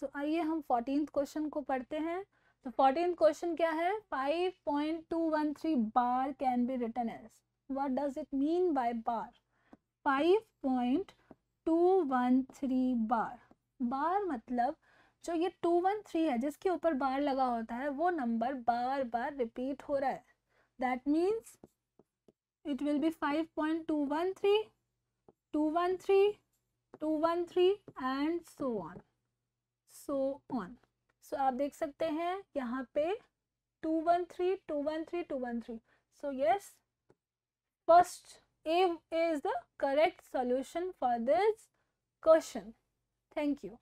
सो आइए हम fourteen question को पढ़ते हैं तो फोर्टीन क्वेश्चन क्या है five point two one three bar can be written as what does it mean by bar five point two one three bar bar मतलब जो ये टू वन थ्री है जिसके ऊपर बार लगा होता है वो नंबर बार बार रिपीट हो रहा है that means it will be five point two two one one three three two one three and so on so on so आप देख सकते हैं यहाँ पे two one three two one three two one three so yes first A is the correct solution for this question thank you